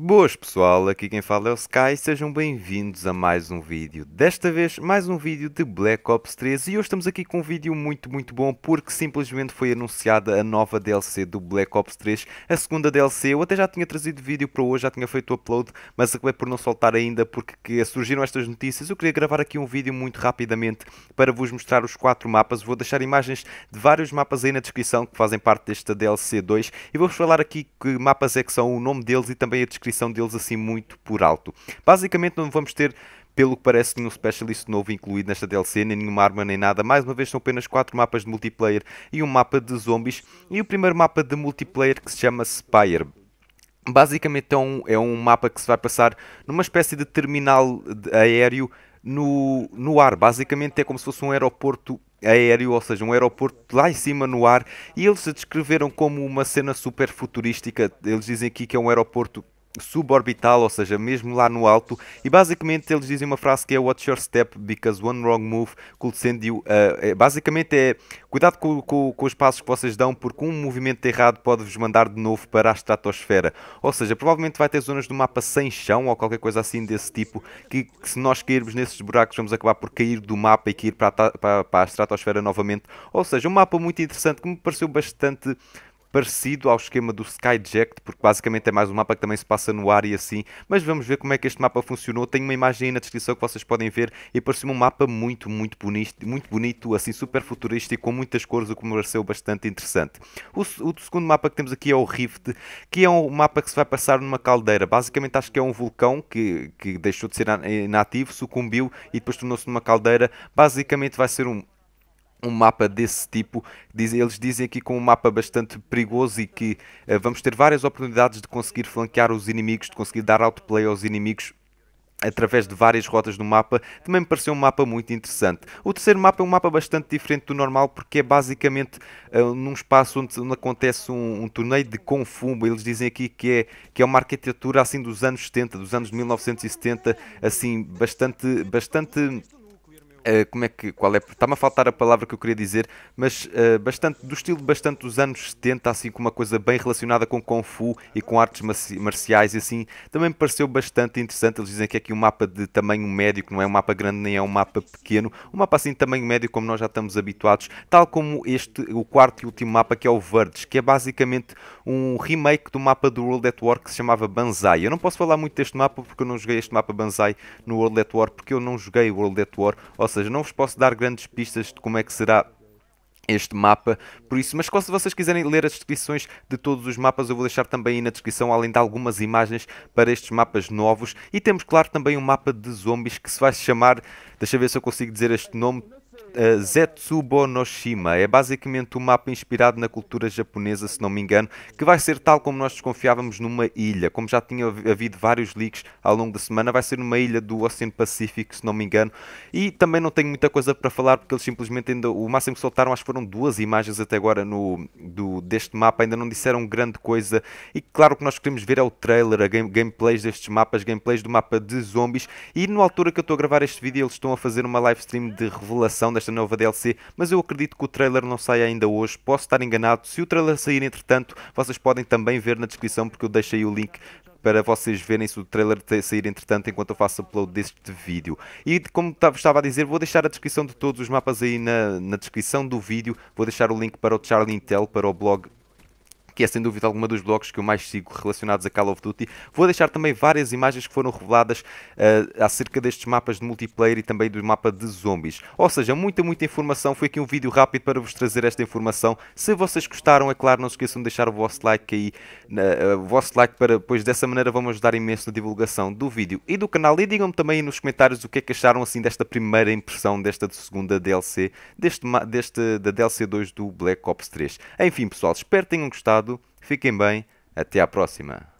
Boas pessoal, aqui quem fala é o Sky, sejam bem-vindos a mais um vídeo. Desta vez mais um vídeo de Black Ops 3 e hoje estamos aqui com um vídeo muito muito bom porque simplesmente foi anunciada a nova DLC do Black Ops 3, a segunda DLC. Eu até já tinha trazido vídeo para hoje, já tinha feito o upload, mas acabei por não soltar ainda porque surgiram estas notícias. Eu queria gravar aqui um vídeo muito rapidamente para vos mostrar os quatro mapas. Vou deixar imagens de vários mapas aí na descrição que fazem parte desta DLC 2 e vou-vos falar aqui que mapas é que são, o nome deles e também a descrição descrição deles assim muito por alto. Basicamente não vamos ter pelo que parece, nenhum specialist novo incluído nesta DLC, nem nenhuma arma nem nada. Mais uma vez, são apenas 4 mapas de multiplayer e um mapa de zombies. E o primeiro mapa de multiplayer que se chama Spire. Basicamente, é um, é um mapa que se vai passar numa espécie de terminal aéreo no, no ar. Basicamente, é como se fosse um aeroporto aéreo, ou seja, um aeroporto lá em cima no ar, e eles se descreveram como uma cena super futurística. Eles dizem aqui que é um aeroporto suborbital, ou seja, mesmo lá no alto, e basicamente eles dizem uma frase que é Watch your step because one wrong move could send you. Uh, basicamente é cuidado com, com, com, os passos que vocês dão, porque um movimento errado pode-vos mandar de novo para a estratosfera. Ou seja, provavelmente vai ter zonas do mapa sem chão ou qualquer coisa assim desse tipo, que, que se nós cairmos nesses buracos vamos acabar por cair do mapa e cair para a, para, para a estratosfera novamente. Ou seja, um mapa muito interessante que me pareceu bastante parecido ao esquema do Skyjacked, porque basicamente é mais um mapa que também se passa no ar e assim. Mas vamos ver como é que este mapa funcionou. Tenho uma imagem aí na descrição que vocês podem ver e parece-me um mapa muito, muito bonito, muito bonito, assim super futurístico, com muitas cores, o que me pareceu bastante interessante. O, o, segundo mapa que temos aqui é o Rift, que é um mapa que se vai passar numa caldeira. Basicamente acho que é um vulcão que, que deixou de ser inativo, sucumbiu e depois tornou-se numa caldeira. Basicamente vai ser um um mapa desse tipo. Eles dizem aqui com um mapa bastante perigoso e que uh, vamos ter várias oportunidades de conseguir flanquear os inimigos, de conseguir dar play aos inimigos através de várias rotas no mapa, também me pareceu um mapa muito interessante. O terceiro mapa é um mapa bastante diferente do normal, porque é basicamente uh, num espaço onde, onde acontece um, um, torneio de Kung eles dizem aqui que é, que é uma arquitetura assim dos anos 70, dos anos 1970, assim, bastante... bastante eh, como é que, qual é, está-me a faltar a palavra que eu queria dizer, mas uh, bastante, do estilo bastante dos anos 70, assim como uma coisa bem relacionada com Kung Fu e com artes marciais e assim, também me pareceu bastante interessante, eles dizem que é aqui um mapa de tamanho médio, que não é um mapa grande nem é um mapa pequeno, um mapa assim de tamanho médio como nós já estamos habituados, tal como este, o quarto e último mapa que é o Verdes, que é basicamente um remake do mapa do World at War que se chamava Banzai, eu não posso falar muito deste mapa porque eu não joguei este mapa Banzai no World at War, porque eu não joguei World at War, ou seja, não vos posso dar grandes pistas de como é que será este mapa, por isso, mas se vocês quiserem ler as descrições de todos os mapas, eu vou deixar também aí na descrição, além de algumas imagens para estes mapas novos, e temos, claro, também um mapa de zombies que se vai chamar, deixa eu ver se eu consigo dizer este nome, uh, Zetsubo no Shima. É basicamente um mapa inspirado na cultura japonesa, se não me engano, que vai ser tal como nós desconfiávamos numa ilha. Como já tinha havido vários leaks ao longo da semana, vai ser numa ilha do Oceano Pacífico, se não me engano. E também não tenho muita coisa para falar porque eles simplesmente ainda. O máximo que soltaram, acho que foram duas imagens até agora no, do, deste mapa, ainda não disseram grande coisa. E claro que nós queremos ver é o trailer, a game, gameplays destes mapas, gameplays do mapa de zombies. E na altura que eu estou a gravar este vídeo, eles estão a fazer uma live stream de revelação desta nova DLC, mas eu acredito que o trailer não saia ainda hoje, posso estar enganado. Se o trailer sair entretanto, vocês podem também ver na descrição, porque eu deixei o link para vocês verem se o trailer sair entretanto enquanto eu faço upload deste vídeo. E como estava a dizer, vou deixar a descrição de todos os mapas aí na, na descrição do vídeo, vou deixar o link para o Charlie Intel, para o blog que é sem dúvida alguma dos blogs que eu mais sigo relacionados a Call of Duty. Vou deixar também várias imagens que foram reveladas uh, acerca destes mapas de multiplayer e também do mapa de zombies. Ou seja, muita, muita informação. Foi aqui um vídeo rápido para vos trazer esta informação. Se vocês gostaram, é claro, não se esqueçam de deixar o vosso like aí, uh, o vosso like para, pois dessa maneira vão ajudar imenso na divulgação do vídeo e do canal. E digam-me também nos comentários o que é que acharam assim desta primeira impressão desta segunda DLC, deste, deste da DLC 2 do Black Ops 3. Enfim, pessoal, espero que tenham gostado Fiquem bem, até à próxima.